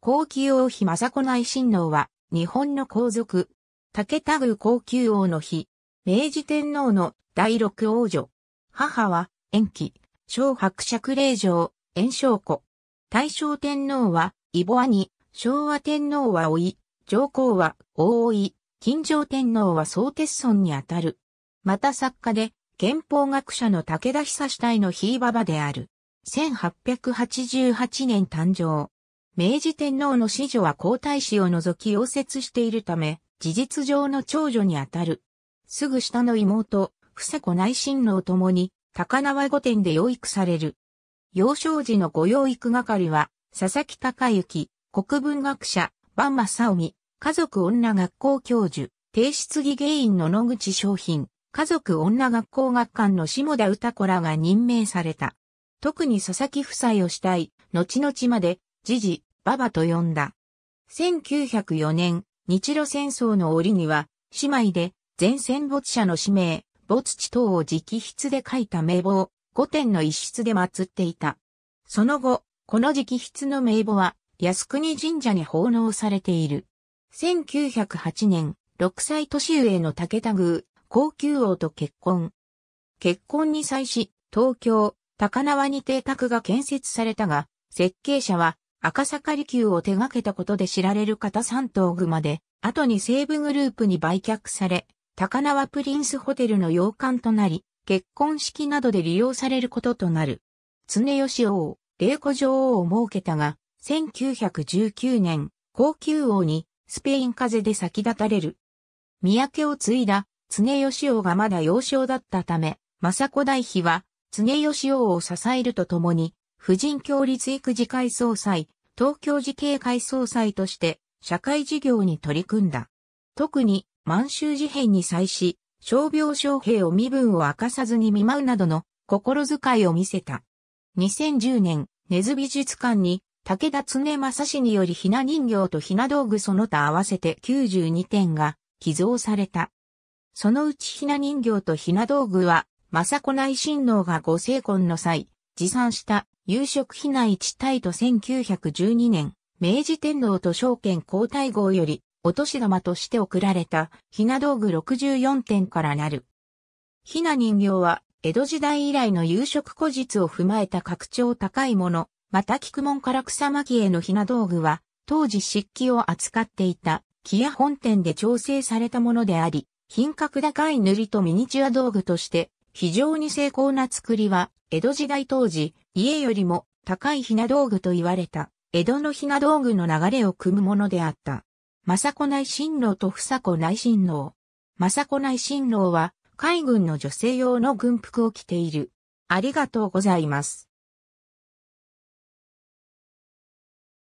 高級王妃政子内親王は、日本の皇族、武田宮高級王の妃、明治天皇の第六王女。母は、延期、小白尺霊城、延昌子。大正天皇は、イボアニ、昭和天皇は老い、上皇は大老い、金城天皇は総鉄村にあたる。また作家で、憲法学者の武田久死体のひいばばである。1888年誕生。明治天皇の子女は皇太子を除き溶接しているため、事実上の長女にあたる。すぐ下の妹、さ子内親王ともに、高輪御殿で養育される。幼少時のご養育係は、佐々木隆之、国文学者、万正臣、家族女学校教授、帝室議芸員の野口商品、家族女学校学館の下田歌子らが任命された。特に佐々木夫妻をしたい、後々まで、時事、ババと呼んだ。1904年、日露戦争の折には、姉妹で前戦没者の氏名、没地等を直筆で書いた名簿を御点の一室で祀っていた。その後、この直筆の名簿は靖国神社に奉納されている。1908年、6歳年上の武田宮、高級王と結婚。結婚に際し、東京、高輪に邸宅が建設されたが、設計者は赤坂離宮を手掛けたことで知られる方三頭熊で、後に西武グループに売却され、高輪プリンスホテルの洋館となり、結婚式などで利用されることとなる。常吉王、霊子女王を設けたが、1919年、高級王にスペイン風邪で先立たれる。三宅を継いだ常吉王がまだ幼少だったため、政子大妃は常吉王を支えるとともに、婦人協立育児会総裁、東京慈恵会総裁として社会事業に取り組んだ。特に満州事変に際し、傷病症兵を身分を明かさずに見舞うなどの心遣いを見せた。2010年、根津美術館に武田常正氏によりひな人形とひな道具その他合わせて92点が寄贈された。そのうちひな人形とひな道具は、政子内親王がご成婚の際、持参した夕食避難一帯と1912年、明治天皇と証券皇太后より、お年玉として贈られた、ひな道具64点からなる。ひな人形は、江戸時代以来の夕食古実を踏まえた格調高いもの、また菊門から草巻へのひな道具は、当時漆器を扱っていた、木屋本店で調整されたものであり、品格高い塗りとミニチュア道具として、非常に精巧な作りは、江戸時代当時、家よりも高いひな道具と言われた、江戸のひな道具の流れを組むものであった。政子内親王と房子内親王。政子内親王は、海軍の女性用の軍服を着ている。ありがとうございます。